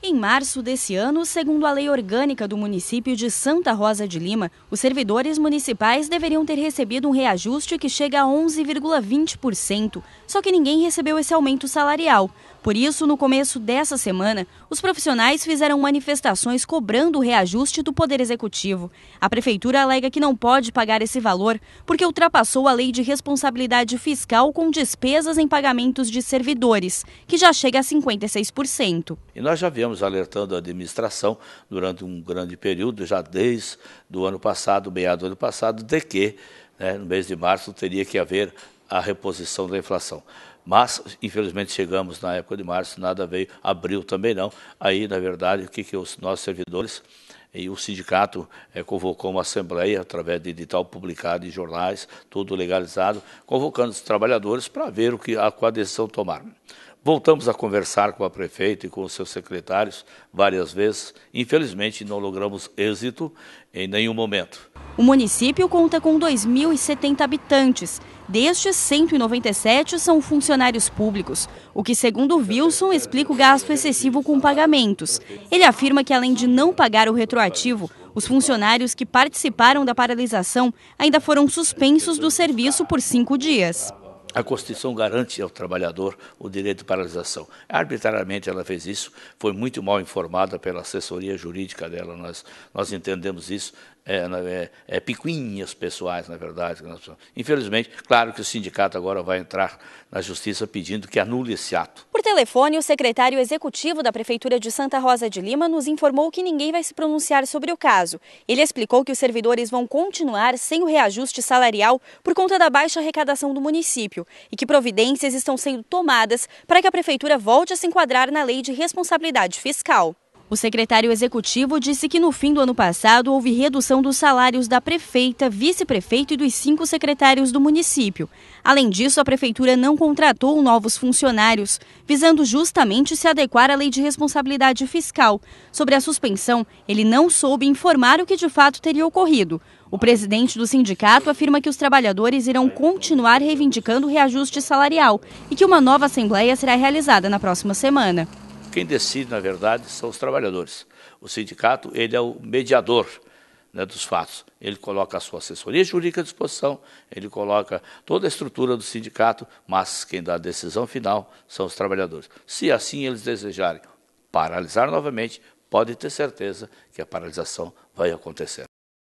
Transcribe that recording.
Em março desse ano, segundo a lei orgânica do município de Santa Rosa de Lima, os servidores municipais deveriam ter recebido um reajuste que chega a 11,20%. Só que ninguém recebeu esse aumento salarial. Por isso, no começo dessa semana, os profissionais fizeram manifestações cobrando o reajuste do Poder Executivo. A Prefeitura alega que não pode pagar esse valor porque ultrapassou a lei de responsabilidade fiscal com despesas em pagamentos de servidores, que já chega a 56%. E nós já viemos alertando a administração durante um grande período, já desde do ano passado, meado do ano passado, de que né, no mês de março teria que haver a reposição da inflação. Mas, infelizmente, chegamos na época de março, nada veio, abril também não. Aí, na verdade, o que, que os nossos servidores e o sindicato é, convocou uma assembleia através de edital publicado em jornais, tudo legalizado, convocando os trabalhadores para ver o que a, qual a decisão tomaram. Voltamos a conversar com a prefeita e com os seus secretários várias vezes. Infelizmente, não logramos êxito em nenhum momento. O município conta com 2.070 habitantes. Destes, 197 são funcionários públicos, o que, segundo Wilson, explica o gasto excessivo com pagamentos. Ele afirma que, além de não pagar o retroativo, os funcionários que participaram da paralisação ainda foram suspensos do serviço por cinco dias. A Constituição garante ao trabalhador o direito de paralisação. Arbitrariamente ela fez isso, foi muito mal informada pela assessoria jurídica dela, nós, nós entendemos isso, é, é, é, picuinhas pessoais, na verdade. Infelizmente, claro que o sindicato agora vai entrar na justiça pedindo que anule esse ato. Por telefone, o secretário executivo da Prefeitura de Santa Rosa de Lima nos informou que ninguém vai se pronunciar sobre o caso. Ele explicou que os servidores vão continuar sem o reajuste salarial por conta da baixa arrecadação do município e que providências estão sendo tomadas para que a Prefeitura volte a se enquadrar na lei de responsabilidade fiscal. O secretário executivo disse que no fim do ano passado houve redução dos salários da prefeita, vice-prefeito e dos cinco secretários do município. Além disso, a prefeitura não contratou novos funcionários, visando justamente se adequar à lei de responsabilidade fiscal. Sobre a suspensão, ele não soube informar o que de fato teria ocorrido. O presidente do sindicato afirma que os trabalhadores irão continuar reivindicando reajuste salarial e que uma nova assembleia será realizada na próxima semana. Quem decide, na verdade, são os trabalhadores. O sindicato ele é o mediador né, dos fatos. Ele coloca a sua assessoria jurídica à disposição, ele coloca toda a estrutura do sindicato, mas quem dá a decisão final são os trabalhadores. Se assim eles desejarem paralisar novamente, pode ter certeza que a paralisação vai acontecer.